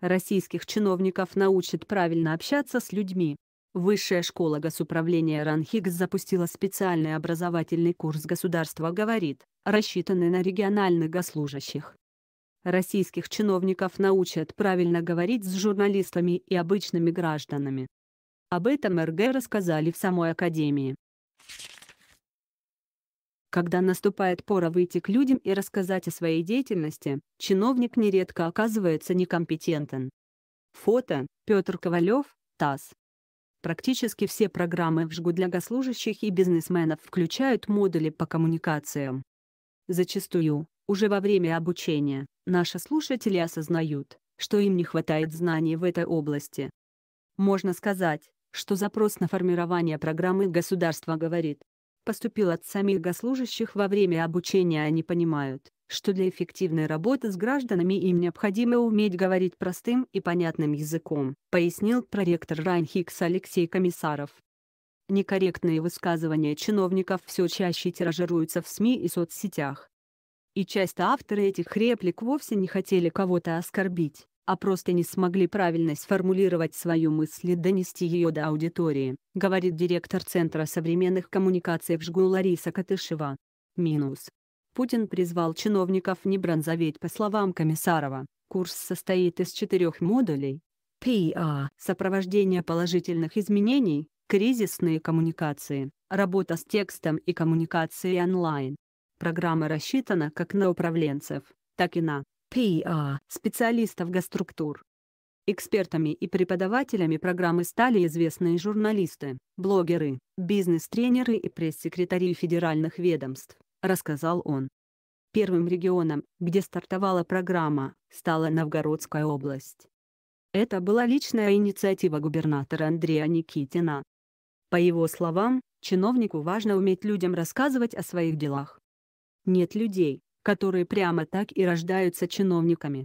российских чиновников научит правильно общаться с людьми. Высшая школа госуправления Ранхикс запустила специальный образовательный курс «Государство говорит», рассчитанный на региональных госслужащих. Российских чиновников научат правильно говорить с журналистами и обычными гражданами. Об этом РГ рассказали в самой Академии. Когда наступает пора выйти к людям и рассказать о своей деятельности, чиновник нередко оказывается некомпетентен. Фото Петр Ковалев, ТАСС. Практически все программы в ЖГУ для госслужащих и бизнесменов включают модули по коммуникациям. Зачастую, уже во время обучения, наши слушатели осознают, что им не хватает знаний в этой области. Можно сказать, что запрос на формирование программы государства говорит поступил от самих госслужащих во время обучения они понимают, что для эффективной работы с гражданами им необходимо уметь говорить простым и понятным языком, пояснил проректор Райнхикс Алексей Комиссаров. Некорректные высказывания чиновников все чаще тиражируются в СМИ и соцсетях. И часто авторы этих реплик вовсе не хотели кого-то оскорбить, а просто не смогли правильно сформулировать свою мысль и донести ее до аудитории, говорит директор Центра современных коммуникаций в ЖГУ Лариса Катышева. Минус. Путин призвал чиновников не бронзоветь по словам Комиссарова. Курс состоит из четырех модулей. PR а. – сопровождение положительных изменений, кризисные коммуникации, работа с текстом и коммуникации онлайн. Программа рассчитана как на управленцев, так и на PA, специалистов госструктур. Экспертами и преподавателями программы стали известные журналисты, блогеры, бизнес-тренеры и пресс-секретари федеральных ведомств, рассказал он. Первым регионом, где стартовала программа, стала Новгородская область. Это была личная инициатива губернатора Андрея Никитина. По его словам, чиновнику важно уметь людям рассказывать о своих делах. Нет людей, которые прямо так и рождаются чиновниками.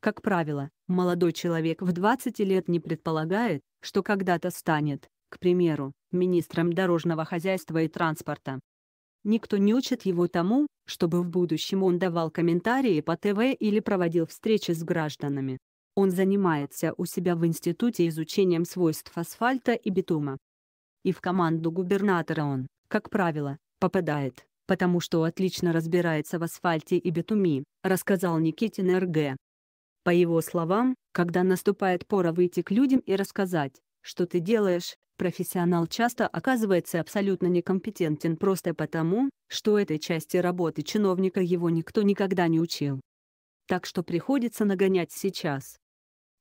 Как правило, молодой человек в 20 лет не предполагает, что когда-то станет, к примеру, министром дорожного хозяйства и транспорта. Никто не учит его тому, чтобы в будущем он давал комментарии по ТВ или проводил встречи с гражданами. Он занимается у себя в институте изучением свойств асфальта и битума. И в команду губернатора он, как правило, попадает потому что отлично разбирается в асфальте и битуме, рассказал Никитин РГ. По его словам, когда наступает пора выйти к людям и рассказать, что ты делаешь, профессионал часто оказывается абсолютно некомпетентен просто потому, что этой части работы чиновника его никто никогда не учил. Так что приходится нагонять сейчас.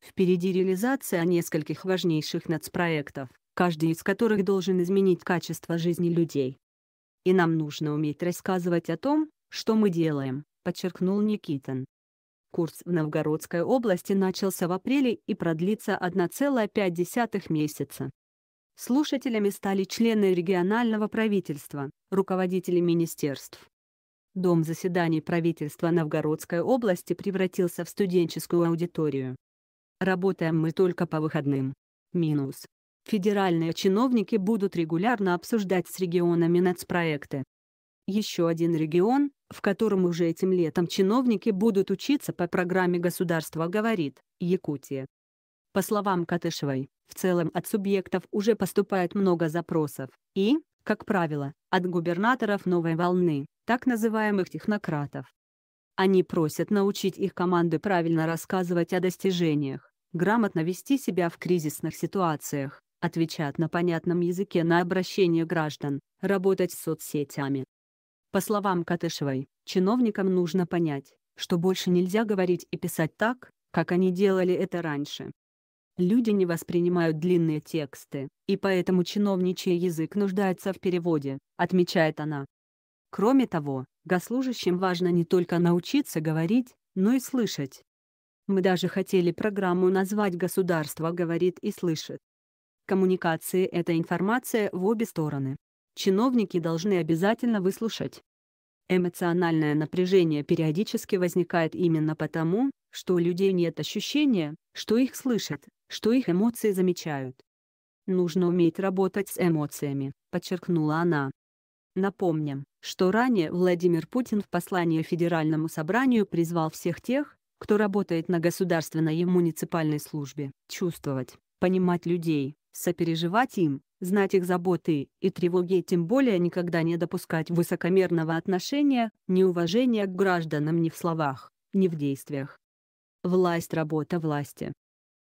Впереди реализация нескольких важнейших нацпроектов, каждый из которых должен изменить качество жизни людей и нам нужно уметь рассказывать о том, что мы делаем», — подчеркнул Никитин. Курс в Новгородской области начался в апреле и продлится 1,5 месяца. Слушателями стали члены регионального правительства, руководители министерств. Дом заседаний правительства Новгородской области превратился в студенческую аудиторию. Работаем мы только по выходным. Минус. Федеральные чиновники будут регулярно обсуждать с регионами нацпроекты. Еще один регион, в котором уже этим летом чиновники будут учиться по программе государства, говорит» — Якутия. По словам Катышевой, в целом от субъектов уже поступает много запросов, и, как правило, от губернаторов новой волны, так называемых технократов. Они просят научить их команды правильно рассказывать о достижениях, грамотно вести себя в кризисных ситуациях, отвечать на понятном языке на обращение граждан, работать с соцсетями. По словам Катышевой, чиновникам нужно понять, что больше нельзя говорить и писать так, как они делали это раньше. Люди не воспринимают длинные тексты, и поэтому чиновничий язык нуждается в переводе, отмечает она. Кроме того, госслужащим важно не только научиться говорить, но и слышать. Мы даже хотели программу назвать «Государство говорит и слышит», коммуникации эта информация в обе стороны. Чиновники должны обязательно выслушать. Эмоциональное напряжение периодически возникает именно потому, что у людей нет ощущения, что их слышат, что их эмоции замечают. Нужно уметь работать с эмоциями, подчеркнула она. Напомним, что ранее Владимир Путин в послании Федеральному собранию призвал всех тех, кто работает на государственной и муниципальной службе, чувствовать, понимать людей, сопереживать им, знать их заботы и тревоги, тем более никогда не допускать высокомерного отношения, неуважения к гражданам ни в словах, ни в действиях. Власть – работа власти.